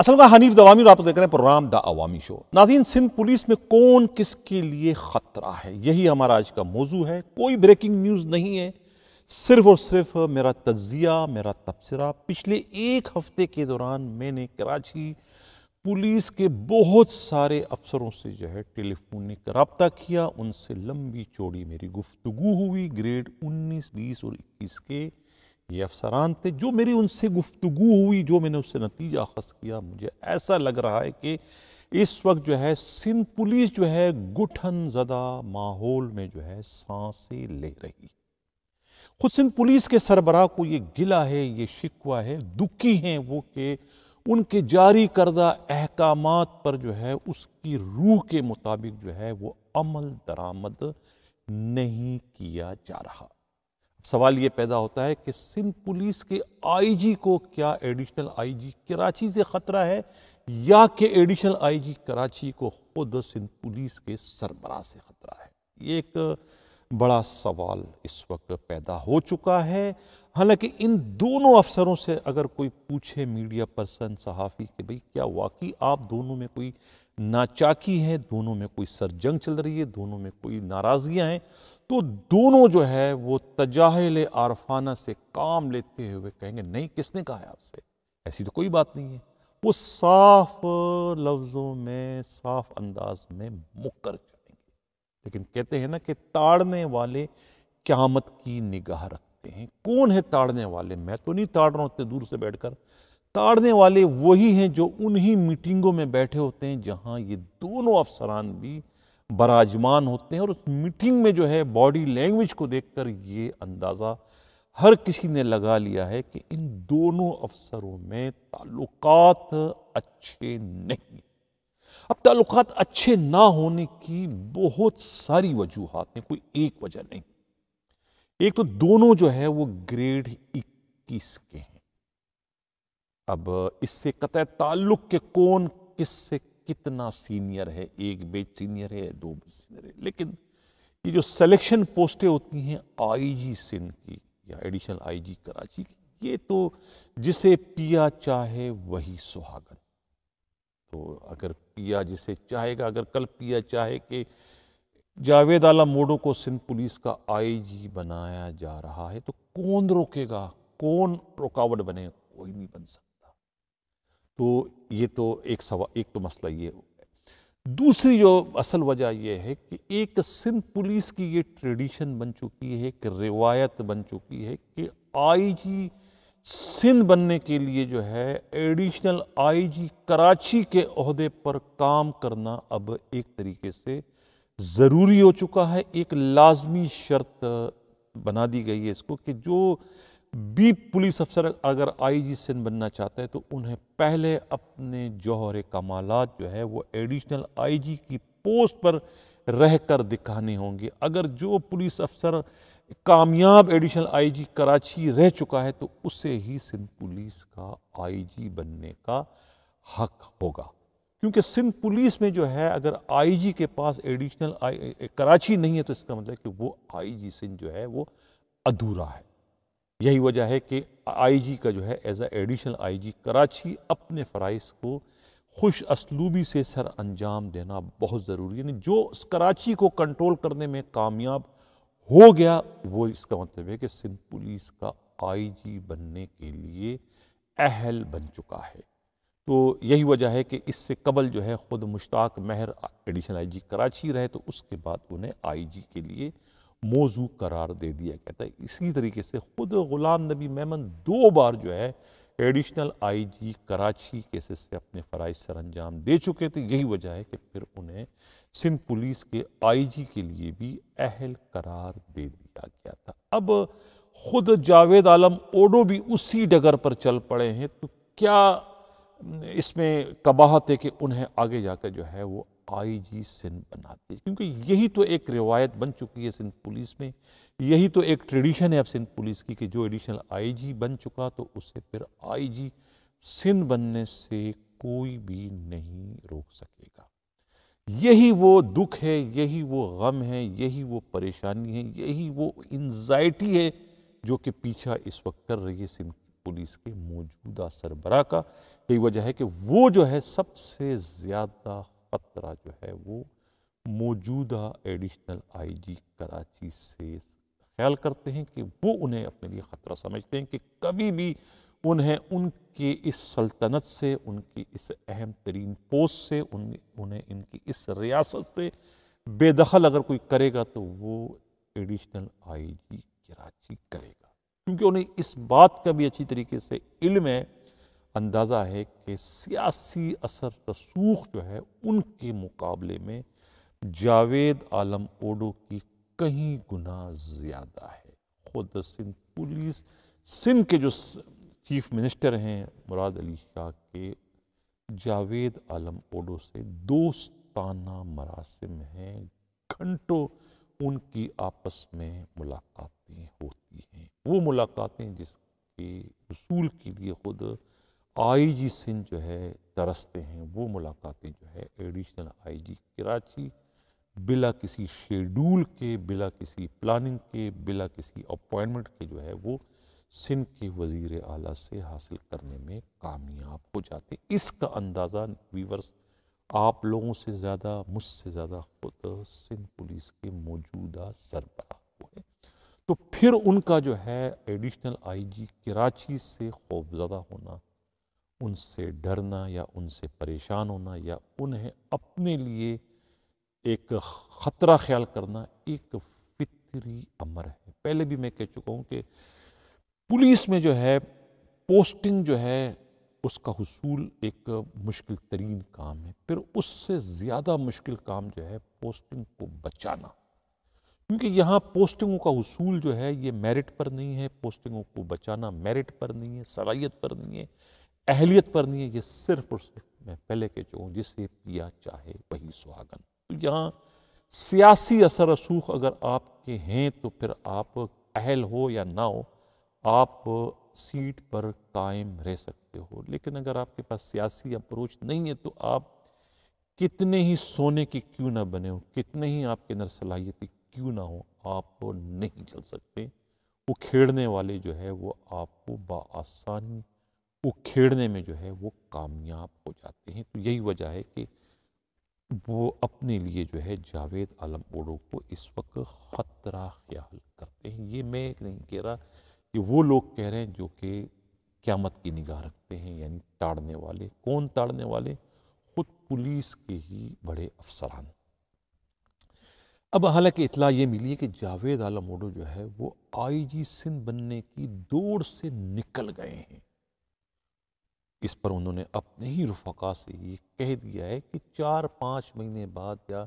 असल का हनीफ दवामी और आप देख रहे हैं प्रोग्राम द अवामी शो नाजीन सिंध पुलिस में कौन किसके लिए ख़तरा है यही हमारा आज का मौजू है कोई ब्रेकिंग न्यूज़ नहीं है सिर्फ और सिर्फ मेरा तजिया मेरा तबसरा पिछले एक हफ्ते के दौरान मैंने कराची पुलिस के बहुत सारे अफसरों से जो है टेलीफोनिक रबता किया उनसे लंबी चौड़ी मेरी गुफ्तु हुई ग्रेड उन्नीस बीस और इक्कीस के ये अफसरान थे जो मेरी उनसे गुफ्तु हुई जो मैंने उससे नतीजा अखज़ किया मुझे ऐसा लग रहा है कि इस वक्त जो है सिंध पुलिस जो है गुठन ज़दा माहौल में जो है सांसें ले रही खुद सिंध पुलिस के सरबराह को ये गिला है ये शिकवा है दुखी हैं वो कि उनके जारी करदा अहकाम पर जो है उसकी रूह के मुताबिक जो है वो अमल दरामद नहीं किया जा रहा सवाल ये पैदा होता है कि सिंध पुलिस के आईजी को क्या एडिशनल आईजी कराची से ख़तरा है या कि एडिशनल आईजी कराची को खुद सिंध पुलिस के सरबरा से ख़तरा है ये एक बड़ा सवाल इस वक्त पैदा हो चुका है हालांकि इन दोनों अफसरों से अगर कोई पूछे मीडिया पर्सन सहाफ़ी कि भाई क्या वाकई आप दोनों में कोई नाचाकी है दोनों में कोई सरजंग चल रही है दोनों में कोई नाराज़गियाँ हैं तो दोनों जो है वो तजाहल आरफाना से काम लेते हुए कहेंगे नहीं किसने कहा है आपसे ऐसी तो कोई बात नहीं है वो साफ लफ्ज़ों में साफ अंदाज में मुकर जाएंगे लेकिन कहते हैं ना कि ताड़ने वाले क्यामत की निगाह रखते हैं कौन है ताड़ने वाले मैं तो नहीं ताड़ रहा हूं इतने दूर से बैठकर ताड़ने वाले वही हैं जो उन्हीं मीटिंगों में बैठे होते हैं जहाँ ये दोनों अफसरान भी बराजमान होते हैं और उस मीटिंग में जो है बॉडी लैंग्वेज को देखकर ये अंदाज़ा हर किसी ने लगा लिया है कि इन दोनों अफसरों में ताल्लुकात अच्छे नहीं अब ताल्लुकात अच्छे ना होने की बहुत सारी वजूहत हैं कोई एक वजह नहीं एक तो दोनों जो है वो ग्रेड इक्कीस के हैं अब इससे कतः ताल्लुक के कौन किससे कितना सीनियर है एक बेच सीनियर है दो बेच सीनियर है लेकिन ये जो सिलेक्शन पोस्टें होती हैं आईजी सिंध की या एडिशनल आईजी कराची की ये तो जिसे पिया चाहे वही सुहागन तो अगर पिया जिसे चाहेगा अगर कल पिया चाहे कि जावेद आला मोडो को सिंध पुलिस का आईजी बनाया जा रहा है तो कौन रोकेगा कौन रुकावट बने कोई नहीं बन सकता तो ये तो एक सवा एक तो मसला ये दूसरी जो असल वजह यह है कि एक सिंध पुलिस की ये ट्रेडिशन बन चुकी है एक रिवायत बन चुकी है कि आईजी सिंध बनने के लिए जो है एडिशनल आईजी कराची के अहदे पर काम करना अब एक तरीके से ज़रूरी हो चुका है एक लाजमी शर्त बना दी गई है इसको कि जो बी पुलिस अफसर अगर आई जी सिंध बनना चाहते हैं तो उन्हें पहले अपने जौहर कमालत जो है वो एडिशनल आई जी की पोस्ट पर रह कर दिखाने होंगे अगर जो पुलिस अफसर कामयाब एडिशनल आईजी कराची रह चुका है तो उसे ही सिंध पुलिस का आईजी बनने का हक होगा क्योंकि सिंध पुलिस में जो है अगर आईजी के पास एडिशनल आई कराची नहीं है तो इसका मतलब कि वो आईजी सिंध जो है वो अधूरा है यही वजह है कि आईजी का जो है एज एडिशनल आईजी कराची अपने फ़राइज़ को खुश असलूबी से सर अंजाम देना बहुत ज़रूरी है जो कराची को कंट्रोल करने में कामयाब हो गया वो इसका मतलब है कि सिंध पुलिस का आईजी बनने के लिए अहल बन चुका है तो यही वजह है कि इससे कबल जो है ख़ुद मुश्ताक महर एडिशनल आईजी कराची रहे तो उसके बाद उन्हें आईजी के लिए मौजू करार दे दिया कहता है इसी तरीके से ख़ुद ग़ुलाम नबी मेमन दो बार जो है एडिशनल आईजी कराची केसेस से अपने फ़राइज सर अंजाम दे चुके थे यही वजह है कि फिर उन्हें सिंध पुलिस के आईजी के लिए भी अहल करार दे दिया गया था अब ख़ुद जावेद आलम ओडो भी उसी डगर पर चल पड़े हैं तो क्या इसमें कबाहत है कि उन्हें आगे जाकर जो है वो आई जी सिंध बनाते क्योंकि यही तो एक रिवायत बन चुकी है सिंध पुलिस में यही तो एक ट्रेडिशन है अब सिंध पुलिस की कि जो एडिशनल आई जी बन चुका तो उसे फिर आई जी सिंध बनने से कोई भी नहीं रोक सकेगा यही वो दुख है यही वो गम है यही वो परेशानी है यही वो इन्जाइटी है जो कि पीछा इस वक्त कर रही है सिंध पुलिस के मौजूदा सरबरा का यही वजह है कि वो जो है सबसे ज़्यादा पत्रा जो है वो मौजूदा एडिशनल आईजी कराची से ख्याल करते हैं कि वो उन्हें अपने लिए ख़तरा समझते हैं कि कभी भी उन्हें उनके इस सल्तनत से उनकी इस अहम तरीन पोस्ट से उन उन्हें इनकी इस रियासत से बेदखल अगर कोई करेगा तो वो एडिशनल आईजी कराची करेगा क्योंकि उन्हें इस बात का भी अच्छी तरीके से इल्म है अंदाज़ा है कि सियासी असर रसूख जो है उनके मुकाबले में जावेद आलम ओडो की कहीं गुना ज़्यादा है खुद सिंध पुलिस सिंध के जो चीफ मिनिस्टर हैं मुराद अली शाह के जावेद आलम ओडो से दोस्ताना मरासम हैं घंटों उनकी आपस में मुलाकातें होती हैं वो मुलाकातें जिसके रसूल के लिए ख़ुद आईजी सिंह जो है तरसते हैं वो मुलाकातें जो है एडिशनल आईजी कराची बिला किसी शेड्यूल के बिला किसी प्लानिंग के बिला किसी अपॉइंटमेंट के जो है वो सिंध के वज़ी अली से हासिल करने में कामयाब हो जाते इसका अंदाज़ा वीवर्स आप लोगों से ज़्यादा मुझसे ज़्यादा खुद सिंध पुलिस के मौजूदा सरबरा को है तो फिर उनका जो है एडिशनल आईजी कराची से खौफजदा होना उनसे डरना या उनसे परेशान होना या उन्हें अपने लिए एक ख़तरा ख्याल करना एक फितरी अमर है पहले भी मैं कह चुका हूँ कि पुलिस में जो है पोस्टिंग जो है उसका हसूल एक मुश्किल तरीन काम है फिर उससे ज़्यादा मुश्किल काम जो है पोस्टिंग को बचाना क्योंकि यहाँ पोस्टिंगों का हसूल जो है ये मेरिट पर नहीं है पोस्टिंगों को बचाना मेरिट पर नहीं है सलाहियत पर नहीं है अहलियत पर नहीं है ये सिर्फ और सिर्फ मैं पहले के जो जिसे पिया चाहे वही सुहागन तो यहाँ सियासी असर रसूख अगर आपके हैं तो फिर आप अहल हो या ना हो आप सीट पर कायम रह सकते हो लेकिन अगर आपके पास सियासी अप्रोच नहीं है तो आप कितने ही सोने की क्यों ना बने हो कितने ही आपके अंदर सलाहियत क्यों ना हो आप नहीं चल सकते वो खेड़ने वाले जो है वो आपको बासानी उखेड़ने में जो है वो कामयाब हो जाते हैं तो यही वजह है कि वो अपने लिए जो है जावेद आलम ओडो को इस वक्त ख़तरा ख्याल करते हैं ये मैं नहीं कह रहा कि वो लोग कह रहे हैं जो कि क़्यामत की निगाह रखते हैं यानी ताड़ने वाले कौन ताड़ने वाले ख़ुद पुलिस के ही बड़े अफसरान अब हालांकि इतला ये मिली है कि जावेद आलम ओडो जो है वो आईजी सिंध बनने की दौड़ से निकल गए हैं इस पर उन्होंने अपने ही रफका से ये कह दिया है कि चार पाँच महीने बाद या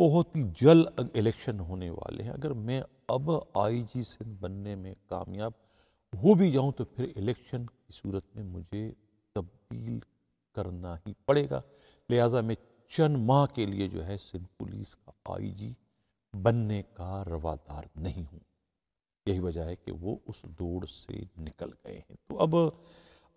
बहुत ही जल्द इलेक्शन होने वाले हैं अगर मैं अब आई जी सिंध बनने में कामयाब हो भी जाऊं तो फिर इलेक्शन की सूरत में मुझे तब्दील करना ही पड़ेगा लिहाजा मैं चंद माह के लिए जो है सिंध पुलिस का आई जी बनने का रवादार नहीं हूँ यही वजह है कि वो उस दौड़ से निकल गए हैं तो अब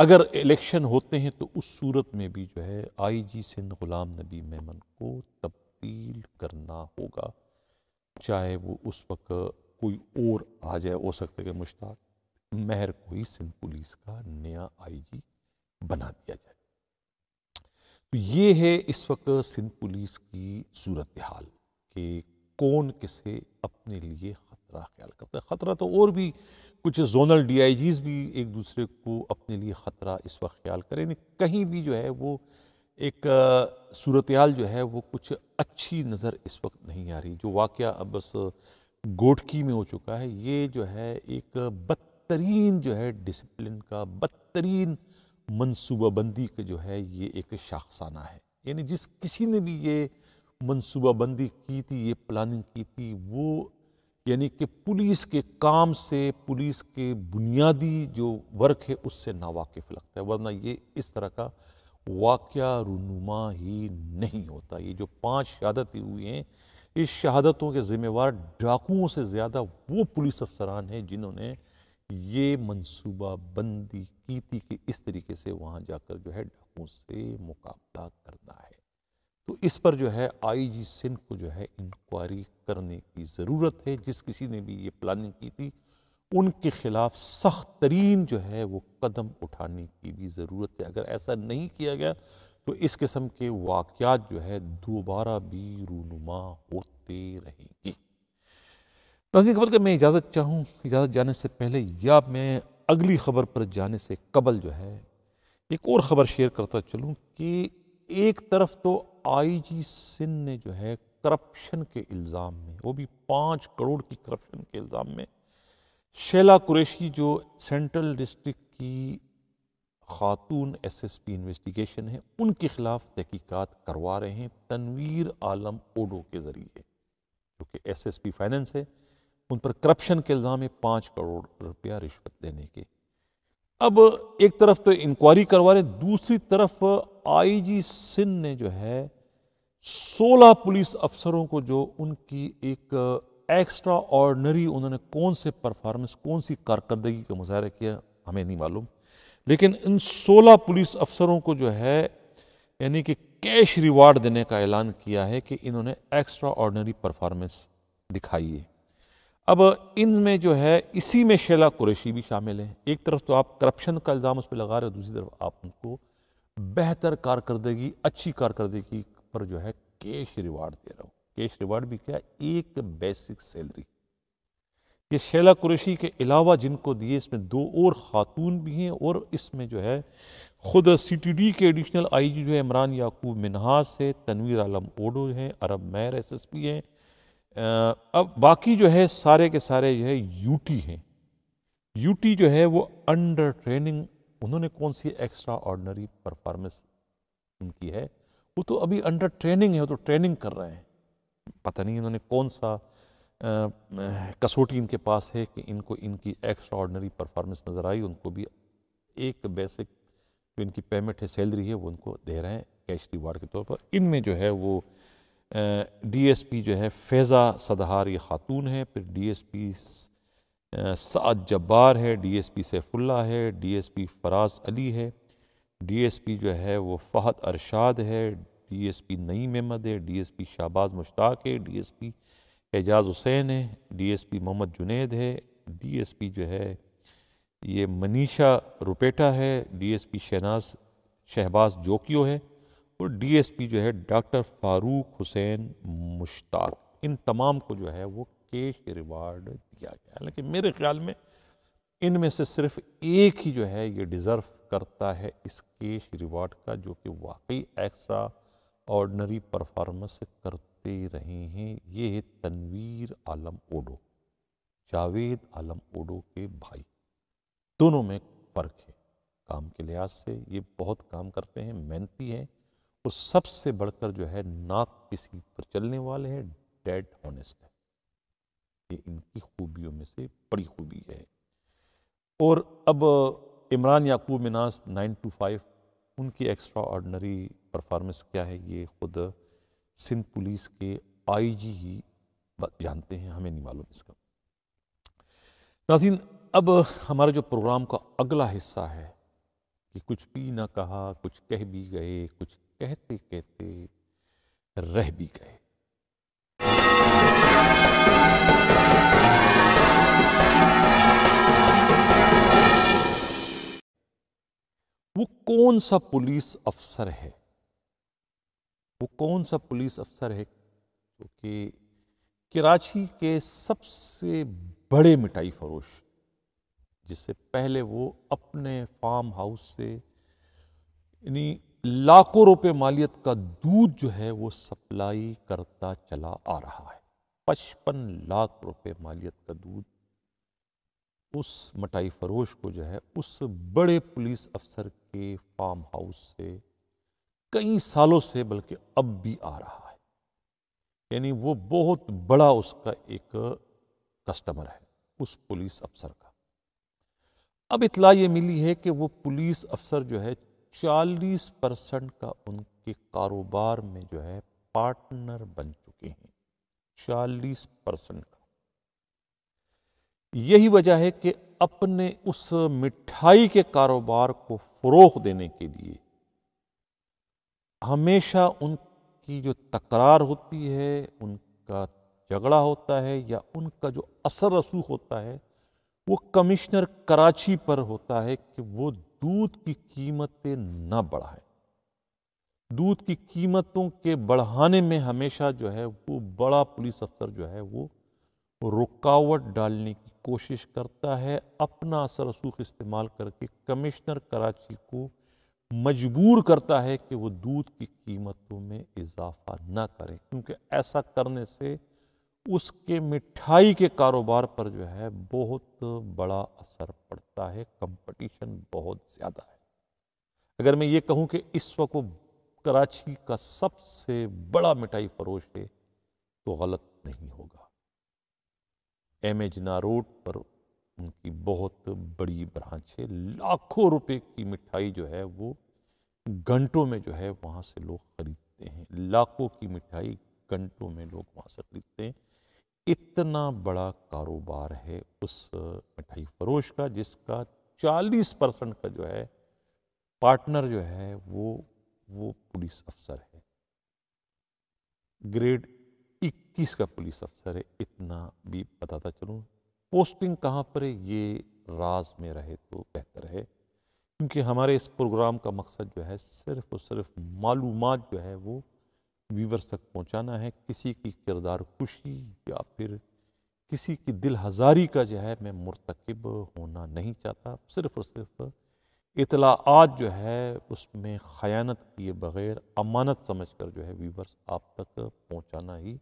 अगर इलेक्शन होते हैं तो उस सूरत में भी जो है आई जी सिंध गुलाम नबी मेमन को तब्दील करना होगा चाहे वो उस वक्त कोई और आ जाए हो सकता है कि मुश्ताक मेहर को ही सिंध पुलिस का नया आईजी बना दिया जाए तो ये है इस वक्त सिंध पुलिस की सूरत हाल कि कौन किसे अपने लिए ख़तरा ख्याल करता है ख़तरा तो और भी कुछ जोनल जीज भी एक दूसरे को अपने लिए ख़तरा इस वक्त ख्याल करें कहीं भी जो है वो एक सूरत हाल जो है वो कुछ अच्छी नज़र इस वक्त नहीं आ रही जो वाक़ अब बस गोटकी में हो चुका है ये जो है एक बदतरीन जो है डिसप्लिन का बदतरीन मनसूबाबंदी का जो है ये एक शाखसाना है यानी जिस किसी ने भी ये मनसूबाबंदी की थी ये प्लानिंग की थी वो यानी कि पुलिस के काम से पुलिस के बुनियादी जो वर्क है उससे नावाकिफ लगता है वरना ये इस तरह का वाक़ रुनुमा ही नहीं होता ये जो पांच शहादतें हुई हैं इस शहादतों के ज़िम्मेवार डाकुओं से ज़्यादा वो पुलिस अफसरान हैं जिन्होंने ये मनसूबा बंदी की थी कि इस तरीके से वहाँ जाकर जो है डाकुओं से मुकाबला करना है तो इस पर जो है आईजी सिंह को जो है इंक्वायरी करने की ज़रूरत है जिस किसी ने भी ये प्लानिंग की थी उनके खिलाफ सख्त तरीन जो है वो कदम उठाने की भी ज़रूरत है अगर ऐसा नहीं किया गया तो इस किस्म के वाक़ जो है दोबारा भी रूनुमा होते रहेंगे नाजी खबर का मैं इजाज़त चाहूँ इजाज़त जाने से पहले या मैं अगली खबर पर जाने से कबल जो है एक और ख़बर शेयर करता चलूँ कि एक तरफ तो आई जी सिंह ने जो है करप्शन के इल्ज़ाम में वो भी पाँच करोड़ की करप्शन के इल्ज़ाम में शैला कुरैशी जो सेंट्रल डिस्ट्रिक्ट की खातून एस एस पी इन्वेस्टिगेशन है उनके ख़िलाफ़ तहकीक़ात करवा रहे हैं तनवीर आलम ओडो के ज़रिए जो कि एस एस पी फाइनेंस है उन पर करप्शन के इल्ज़ाम है पाँच करोड़ रुपया रिश्वत देने के अब एक तरफ तो इंक्वायरी करवा रहे दूसरी तरफ आईजी सिंह ने जो है सोलह पुलिस अफसरों को जो उनकी एक एक्स्ट्रा ऑर्डनरी उन्होंने कौन से परफॉर्मेंस कौन सी कारकर्दगी का मुजाहरा किया हमें नहीं मालूम लेकिन इन सोलह पुलिस अफसरों को जो है यानी कि कैश रिवार्ड देने का ऐलान किया है कि इन्होंने एक्स्ट्रा ऑर्डनरी परफॉर्मेंस दिखाई है अब इनमें जो है इसी में शैला कुरैशी भी शामिल है एक तरफ तो आप करप्शन का इल्ज़ाम उस पर लगा रहे हो दूसरी तरफ आप उनको बेहतर कारकर्दगी अच्छी कारकर्दगी पर जो है कैश रिवार्ड दे रहा हूँ कैश रिवार्ड भी क्या एक बेसिक सैलरी ये शैला कुरैशी के अलावा जिनको दिए इसमें दो और ख़ातून भी हैं और इसमें जो है ख़ुद सीटीडी के एडिशनल आई जो है इमरान याकूब मिनहास है तनवीर आलम ओडो हैं अरब मैर एस एस पी हैं अब बाकी जो है सारे के सारे जो है यू टी हैं यू टी जो है वो अंडर ट्रेनिंग उन्होंने कौन सी एक्स्ट्रा ऑर्डनरी परफॉर्मेंस उनकी है वो तो अभी अंडर ट्रेनिंग है वो तो ट्रेनिंग कर रहे हैं पता नहीं इन्होंने कौन सा कसौटी इनके पास है कि इनको इनकी एक्स्ट्रा ऑर्डनरी परफॉर्मेंस नज़र आई उनको भी एक बेसिक जो इनकी पेमेंट है सैलरी है वो उनको दे रहे हैं कैश रिवार्ड के तौर पर इनमें जो है वो डीएसपी जो है फैज़ा सदहार ये खातून है फिर डीएसपी साद जब्बार है डीएसपी सैफुल्ला है डीएसपी फराज अली है डीएसपी जो है वो फ़हद अरशाद है डीएसपी नईम अहमद है डीएसपी शाहबाज मुश्ताक है डीएसपी एजाज हुसैन है डीएसपी मोहम्मद जुनेद है डीएसपी जो है ये मनीषा रुपेटा है डीएसपी शहनाज शहबाज जोकियो है और डीएसपी जो है डॉक्टर फारूक हुसैन मुश्ताक इन तमाम को जो है वो कैश रिवार्ड दिया गया हालांकि मेरे ख्याल में इनमें से सिर्फ एक ही जो है ये डिज़र्व करता है इस केश रिवॉर्ड का जो कि वाकई एक्स्ट्रा ऑर्डनरी परफॉर्मेंस करते रहे हैं ये है तनवीर आलम ओडो जावेद आलम ओडो के भाई दोनों में फ़र्क है काम के लिहाज से ये बहुत काम करते हैं मेहनती हैं और सबसे बढ़कर जो है नाक किसी पर चलने वाले हैं डेड होनेस्ट है ये इनकी खूबियों में से बड़ी खूबी है और अब इमरान याकूब मिनास नाइन टू फाइव उनकी एक्स्ट्रा ऑर्डनरी परफॉर्मेंस क्या है ये ख़ुद सिंध पुलिस के आईजी ही जानते हैं हमें नहीं मालूम इसका नाजीन अब हमारे जो प्रोग्राम का अगला हिस्सा है कि कुछ भी ना कहा कुछ कह भी गए कुछ कहते कहते रह भी गए वो कौन सा पुलिस अफसर है वो कौन सा पुलिस अफसर है क्योंकि कि कराची के सबसे बड़े मिठाई फरोश जिससे पहले वो अपने फार्म हाउस से यानी लाखों रुपए मालियत का दूध जो है वो सप्लाई करता चला आ रहा है पचपन लाख रुपए मालियत का दूध उस मटाई फरोश को जो है उस बड़े पुलिस अफसर के फार्म हाउस से कई सालों से बल्कि अब भी आ रहा है यानी वो बहुत बड़ा उसका एक कस्टमर है उस पुलिस अफसर का अब इतला ये मिली है कि वो पुलिस अफसर जो है 40 परसेंट का उनके कारोबार में जो है पार्टनर बन चुके हैं 40 परसेंट का यही वजह है कि अपने उस मिठाई के कारोबार को फ़रोग देने के लिए हमेशा उनकी जो तकरार होती है उनका झगड़ा होता है या उनका जो असर रसूख होता है वो कमिश्नर कराची पर होता है कि वो दूध की कीमतें ना बढ़ाए दूध की कीमतों के बढ़ाने में हमेशा जो है वो बड़ा पुलिस अफसर जो है वो रुकावट डालने की कोशिश करता है अपना असर रसूख इस्तेमाल करके कमिश्नर कराची को मजबूर करता है कि वो दूध की कीमतों में इजाफा ना करें क्योंकि ऐसा करने से उसके मिठाई के कारोबार पर जो है बहुत बड़ा असर पड़ता है कंपटीशन बहुत ज़्यादा है अगर मैं ये कहूँ कि इस वक्त वो कराची का सबसे बड़ा मिठाई फरोश है तो गलत नहीं होगा एम ए रोड पर उनकी बहुत बड़ी ब्रांच है लाखों रुपए की मिठाई जो है वो घंटों में जो है वहाँ से लोग ख़रीदते हैं लाखों की मिठाई घंटों में लोग वहाँ से ख़रीदते हैं इतना बड़ा कारोबार है उस मिठाई फरोश का जिसका 40 परसेंट का जो है पार्टनर जो है वो वो पुलिस अफसर है ग्रेड इक्कीस का पुलिस अफसर है इतना भी बताता चलूँ पोस्टिंग कहाँ पर है ये राज में रहे तो बेहतर है क्योंकि हमारे इस प्रोग्राम का मकसद जो है सिर्फ और सिर्फ मालूम जो है वो वीवर्स तक पहुँचाना है किसी की किरदार खुशी या फिर किसी की दिल हजारी का जो है मैं मरतकब होना नहीं चाहता सिर्फ और सिर्फ इतलाआत जो है उसमें खयानत किए बग़ैर अमानत समझ कर जो है वीवर्स आप तक पहुँचाना ही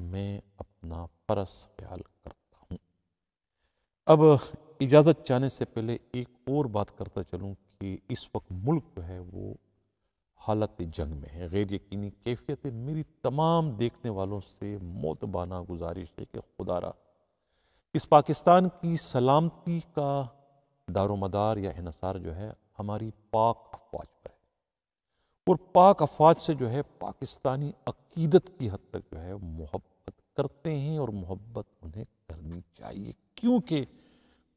मैं अपना परस ख्याल करता हूँ अब इजाज़त चाहने से पहले एक और बात करता चलूँ कि इस वक्त मुल्क जो है वो हालत जंग में है गैर यकीनी कैफियत है मेरी तमाम देखने वालों से मोतबाना गुजारिश है कि खुदारा इस पाकिस्तान की सलामती का दारोमदार या इसार जो है हमारी पाक अफवाज पर है और पाक अफवाज से जो है पाकिस्तानी अकीदत की हद तक जो है मोहब्बत करते हैं और मोहब्बत उन्हें करनी चाहिए क्योंकि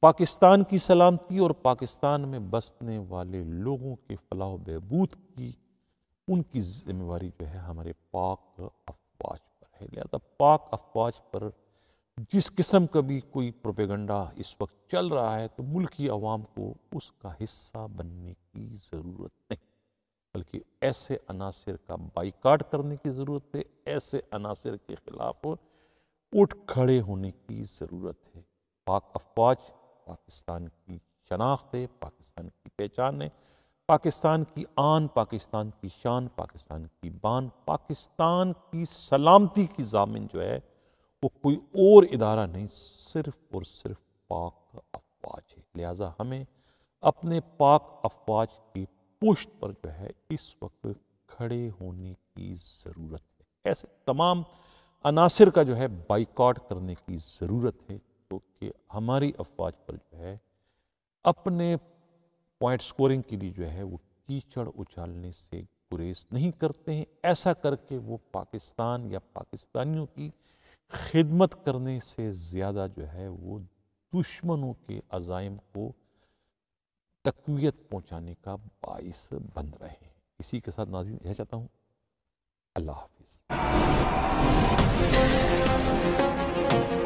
पाकिस्तान की सलामती और पाकिस्तान में बसने वाले लोगों के फलाह बहबूद की उनकी जिम्मेवारी जो है हमारे पाक अफवाज पर है लिहाजा पाक अफवाज पर जिस किस्म का भी कोई प्रोपेगंडा इस वक्त चल रहा है तो मुल्की आवाम को उसका हिस्सा बनने की ज़रूरत नहीं बल्कि ऐसे अनासर का बाइकाट करने की ज़रूरत है ऐसे अनासर के ख़िलाफ़ उठ खड़े होने की ज़रूरत है पाक अफवाज पाकिस्तान की शनाख्त है पाकिस्तान की पहचान है पाकिस्तान की आन पाकिस्तान की शान पाकिस्तान की बान पाकिस्तान की सलामती की जामिन जो है वो कोई और इदारा नहीं सिर्फ और सिर्फ पाक अफवाज है लिहाजा हमें अपने पाक अफवाज की पुष्ट पर जो है इस वक्त खड़े होने की ज़रूरत है ऐसे तमाम अनासर का जो है बाइकआउट करने की ज़रूरत है क्योंकि तो हमारी अफवाज पर जो है अपने पॉइंट स्कोरिंग के लिए जो है वो कीचड़ उछालने से गुरेज नहीं करते हैं ऐसा करके वो पाकिस्तान या पाकिस्तानियों की खिदमत करने से ज़्यादा जो है वो दुश्मनों के अजाइम को तकवीत पहुँचाने का बाइस बन रहे हैं इसी के साथ नाजिन यह चाहता हूँ अल्लाह हाफिज़